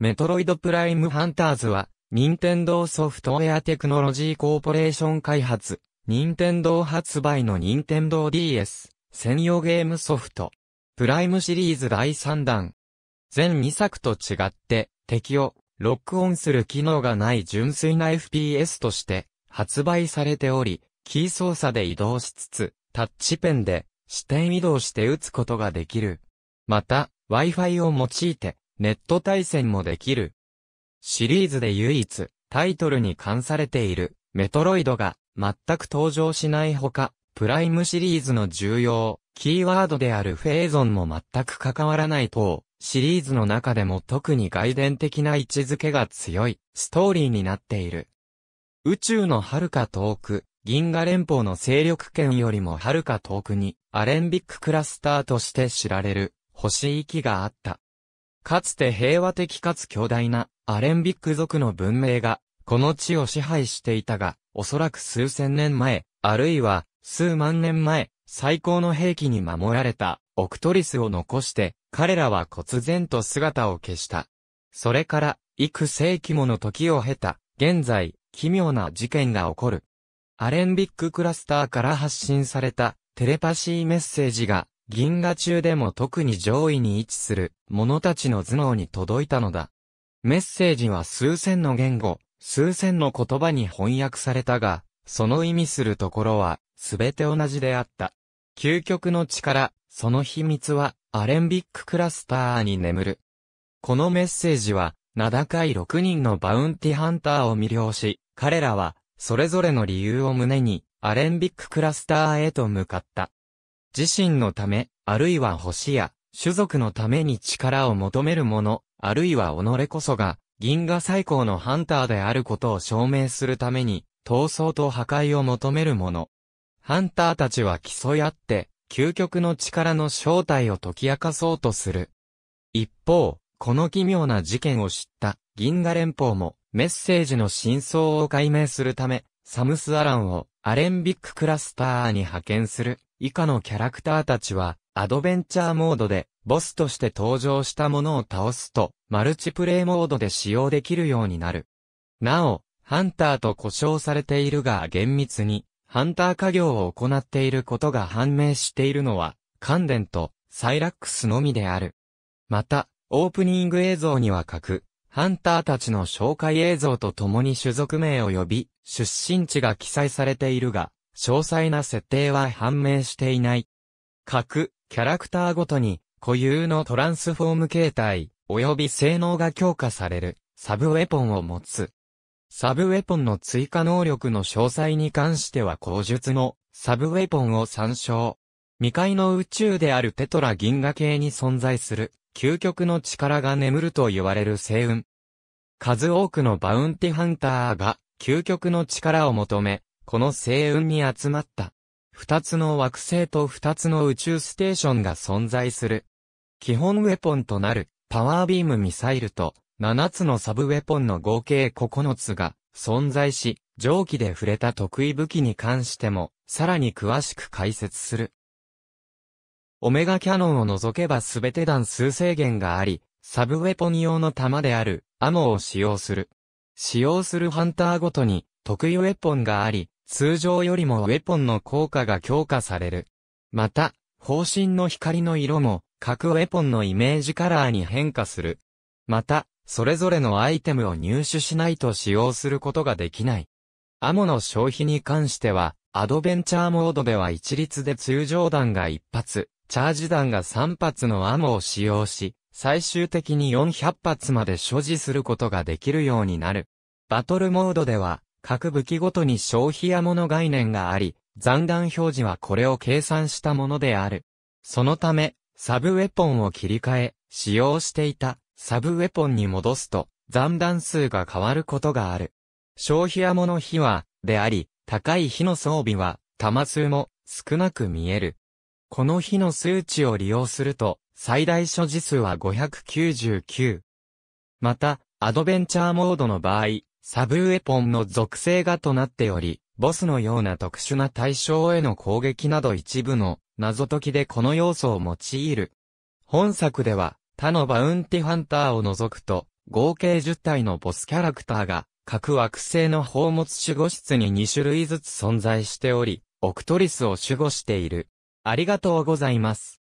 メトロイドプライムハンターズは、任天堂ソフトウェアテクノロジーコーポレーション開発、任天堂発売の任天堂 DS、専用ゲームソフト。プライムシリーズ第3弾。全2作と違って、敵を、ロックオンする機能がない純粋な FPS として、発売されており、キー操作で移動しつつ、タッチペンで、視点移動して打つことができる。また、Wi-Fi を用いて、ネット対戦もできる。シリーズで唯一、タイトルに関されている、メトロイドが、全く登場しないほか、プライムシリーズの重要、キーワードであるフェーゾンも全く関わらないと、シリーズの中でも特に外伝的な位置づけが強い、ストーリーになっている。宇宙の遥か遠く、銀河連邦の勢力圏よりも遥か遠くに、アレンビッククラスターとして知られる、星域があった。かつて平和的かつ巨大なアレンビック族の文明が、この地を支配していたが、おそらく数千年前、あるいは数万年前、最高の兵器に守られたオクトリスを残して、彼らは忽然と姿を消した。それから、幾世紀もの時を経た、現在、奇妙な事件が起こる。アレンビッククラスターから発信されたテレパシーメッセージが銀河中でも特に上位に位置する者たちの頭脳に届いたのだ。メッセージは数千の言語、数千の言葉に翻訳されたが、その意味するところは、すべて同じであった。究極の力、その秘密は、アレンビッククラスターに眠る。このメッセージは、名高い6人のバウンティハンターを魅了し、彼らは、それぞれの理由を胸に、アレンビッククラスターへと向かった。自身のため、あるいは星や、種族のために力を求める者、あるいは己こそが、銀河最高のハンターであることを証明するために、闘争と破壊を求める者。ハンターたちは競い合って、究極の力の正体を解き明かそうとする。一方、この奇妙な事件を知った銀河連邦もメッセージの真相を解明するため、サムス・アランをアレンビッククラスターに派遣する。以下のキャラクターたちは、アドベンチャーモードで、ボスとして登場したものを倒すと、マルチプレイモードで使用できるようになる。なお、ハンターと呼称されているが厳密に、ハンター家業を行っていることが判明しているのは、関電とサイラックスのみである。また、オープニング映像には各、ハンターたちの紹介映像と共に種族名を呼び、出身地が記載されているが、詳細な設定は判明していない。各キャラクターごとに固有のトランスフォーム形態及び性能が強化されるサブウェポンを持つ。サブウェポンの追加能力の詳細に関しては口述のサブウェポンを参照。未開の宇宙であるテトラ銀河系に存在する究極の力が眠ると言われる星雲。数多くのバウンティハンターが究極の力を求め、この星雲に集まった、二つの惑星と二つの宇宙ステーションが存在する。基本ウェポンとなる、パワービームミサイルと、七つのサブウェポンの合計9つが存在し、蒸気で触れた得意武器に関しても、さらに詳しく解説する。オメガキャノンを除けば全て弾数制限があり、サブウェポン用の弾である、アモを使用する。使用するハンターごとに、得意ウェポンがあり、通常よりもウェポンの効果が強化される。また、方針の光の色も、各ウェポンのイメージカラーに変化する。また、それぞれのアイテムを入手しないと使用することができない。アモの消費に関しては、アドベンチャーモードでは一律で通常弾が1発、チャージ弾が3発のアモを使用し、最終的に400発まで所持することができるようになる。バトルモードでは、各武器ごとに消費やもの概念があり、残弾表示はこれを計算したものである。そのため、サブウェポンを切り替え、使用していたサブウェポンに戻すと、残弾数が変わることがある。消費やもの比は、であり、高い火の装備は、弾数も少なく見える。この火の数値を利用すると、最大所持数は599。また、アドベンチャーモードの場合、サブウェポンの属性がとなっており、ボスのような特殊な対象への攻撃など一部の謎解きでこの要素を用いる。本作では他のバウンティハンターを除くと合計10体のボスキャラクターが各惑星の宝物守護室に2種類ずつ存在しており、オクトリスを守護している。ありがとうございます。